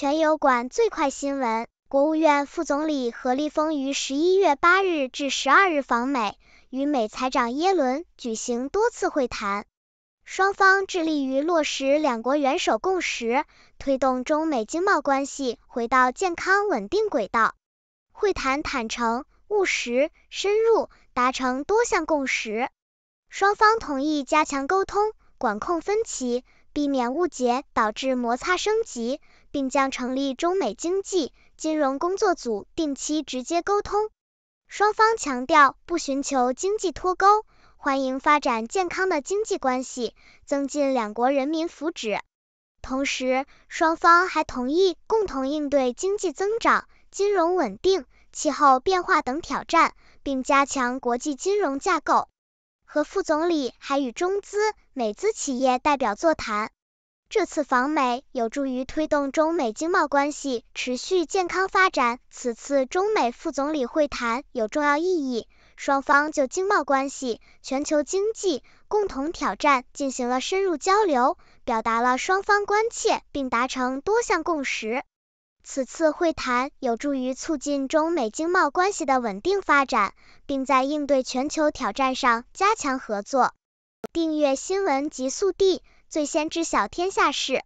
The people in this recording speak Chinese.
全油管最快新闻：国务院副总理何立峰于十一月八日至十二日访美，与美财长耶伦举行多次会谈。双方致力于落实两国元首共识，推动中美经贸关系回到健康稳定轨道。会谈坦诚、务实、深入，达成多项共识。双方同意加强沟通，管控分歧，避免误解导致摩擦升级。并将成立中美经济金融工作组，定期直接沟通。双方强调不寻求经济脱钩，欢迎发展健康的经济关系，增进两国人民福祉。同时，双方还同意共同应对经济增长、金融稳定、气候变化等挑战，并加强国际金融架构。和副总理还与中资、美资企业代表座谈。这次访美有助于推动中美经贸关系持续健康发展。此次中美副总理会谈有重要意义，双方就经贸关系、全球经济、共同挑战进行了深入交流，表达了双方关切，并达成多项共识。此次会谈有助于促进中美经贸关系的稳定发展，并在应对全球挑战上加强合作。订阅新闻极速递。最先知晓天下事。